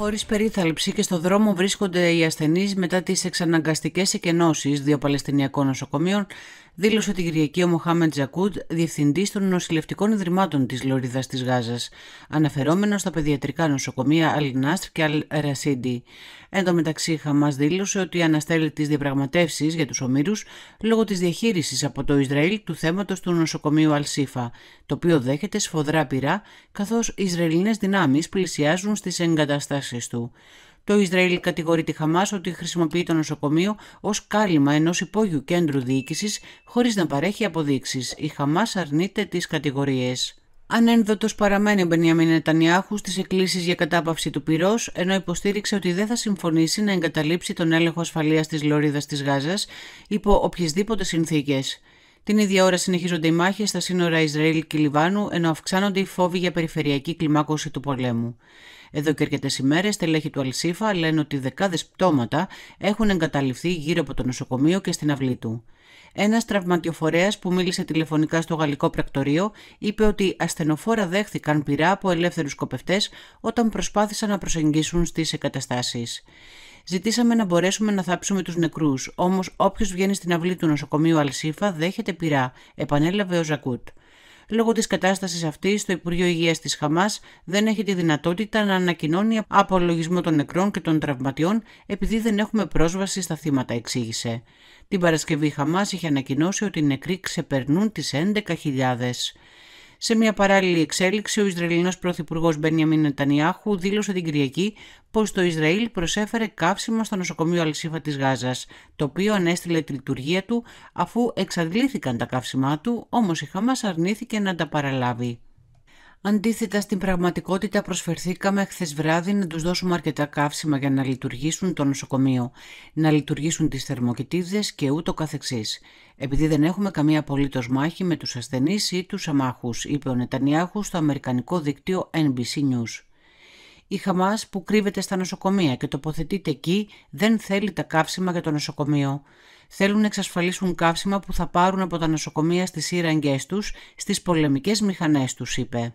Χωρίς περίθαλψη και στο δρόμο βρίσκονται οι ασθενείς μετά τις εξαναγκαστικές εκενώσεις δύο Παλαιστινιακών νοσοκομείων δήλωσε την Κυριακή ο Μοχάμεντ Τζακούτ, διευθυντής των νοσηλευτικών ιδρυμάτων της Λωρίδας της Γάζας, αναφερόμενο στα παιδιατρικά νοσοκομεία Αλινάστρ και Αλ-Ρασίντι. Εν τω μεταξύ, η Χαμάς δήλωσε ότι αναστέλει τις διαπραγματεύσεις για τους ομήρους λόγω της διαχείρισης από το Ισραήλ του θέματος του νοσοκομείου Αλσίφα, το οποίο δέχεται σφοδρά πειρά καθώ οι Ισραηλινές δυνάμεις πλησιάζουν στις εγκαταστάσεις του. Το Ισραήλ κατηγορεί τη Χαμάς ότι χρησιμοποιεί το νοσοκομείο ως κάλυμα ενός υπόγειου κέντρου διοίκησης χωρίς να παρέχει αποδείξεις. Η Χαμάς αρνείται τις κατηγορίες. Ανένδοτος παραμένει ο Μπενιαμίν Νετανιάχου στις εκκλήσεις για κατάπαυση του πυρός, ενώ υποστήριξε ότι δεν θα συμφωνήσει να εγκαταλείψει τον έλεγχο ασφαλείας της Λωρίδας της Γάζας υπό οποιασδήποτε συνθήκες. Την ίδια ώρα συνεχίζονται οι μάχες στα σύνορα Ισραήλ και Λιβάνου, ενώ αυξάνονται οι φόβοι για περιφερειακή κλιμάκωση του πολέμου. Εδώ και αρκετές ημέρες, τελέχη του Αλσίφα λένε ότι δεκάδες πτώματα έχουν εγκαταληφθεί γύρω από το νοσοκομείο και στην αυλή του. Ένας τραυματιοφορέας που μίλησε τηλεφωνικά στο γαλλικό πρακτορείο είπε ότι ασθενοφόρα δέχθηκαν πειρά από ελεύθερους σκοπευτές όταν προσπάθησαν να προσεγγίσουν στις εγκαταστάσεις. Ζητήσαμε να μπορέσουμε να θάψουμε τους νεκρούς, όμως όποιος βγαίνει στην αυλή του νοσοκομείου Αλσίφα δέχεται πειρά, επανέλαβε ο Ζακούτ. Λόγω της κατάστασης αυτής, το Υπουργείο Υγείας της Χαμάς δεν έχει τη δυνατότητα να ανακοινώνει απολογισμό των νεκρών και των τραυματιών, επειδή δεν έχουμε πρόσβαση στα θύματα, εξήγησε. Την Παρασκευή, η Χαμάς είχε ανακοινώσει ότι οι νεκροί ξεπερνούν τις 11.000. Σε μια παράλληλη εξέλιξη, ο Ισραηλινός Πρωθυπουργός Μπένιαμιν Νετανιάχου δήλωσε την Κυριακή πως το Ισραήλ προσέφερε καύσιμα στο νοσοκομείο Αλσίφα της Γάζας, το οποίο ανέστειλε τη λειτουργία του αφού εξαντλήθηκαν τα καύσιμά του, όμως η ΧΑΜΑΣ αρνήθηκε να τα παραλάβει. Αντίθετα, στην πραγματικότητα προσφερθήκαμε χθες βράδυ να τους δώσουμε αρκετά καύσιμα για να λειτουργήσουν το νοσοκομείο, να λειτουργήσουν τις θερμοκοιτίδες και ούτω καθεξής, επειδή δεν έχουμε καμία απολύτως μάχη με τους ασθενείς ή τους αμάχους, είπε ο Νετανιάχου στο αμερικανικό δίκτυο NBC News. Η Χαμάς που κρύβεται στα νοσοκομεία και τοποθετείται εκεί δεν θέλει τα καύσιμα για το νοσοκομείο. Θέλουν να εξασφαλίσουν καύσιμα που θα πάρουν από τα νοσοκομεία στις σύραγγές τους, στις πολεμικές μηχανές τους, είπε.